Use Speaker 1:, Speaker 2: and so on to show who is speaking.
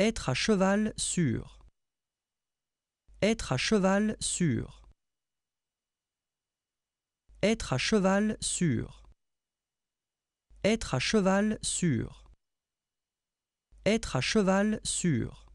Speaker 1: Être à cheval sûr. Être à cheval sûr. Être à cheval sûr. Être à cheval sûr. Être à cheval sûr.